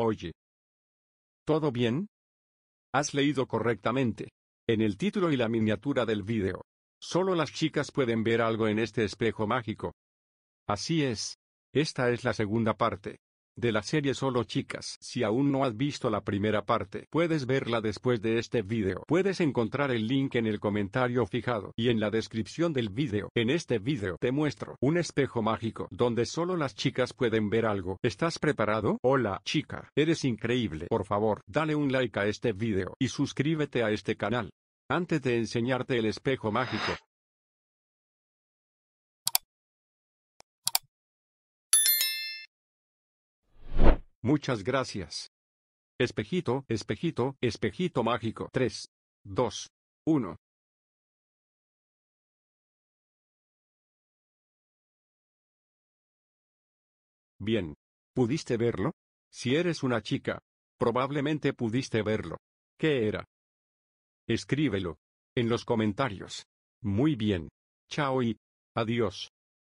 Oye. ¿Todo bien? Has leído correctamente. En el título y la miniatura del vídeo. Solo las chicas pueden ver algo en este espejo mágico. Así es. Esta es la segunda parte de la serie Solo Chicas. Si aún no has visto la primera parte, puedes verla después de este video. Puedes encontrar el link en el comentario fijado y en la descripción del video. En este video te muestro un espejo mágico donde solo las chicas pueden ver algo. ¿Estás preparado? Hola chica, eres increíble. Por favor, dale un like a este video y suscríbete a este canal. Antes de enseñarte el espejo mágico, Muchas gracias. Espejito, espejito, espejito mágico. 3, 2, 1. Bien. ¿Pudiste verlo? Si eres una chica, probablemente pudiste verlo. ¿Qué era? Escríbelo. En los comentarios. Muy bien. Chao y... Adiós.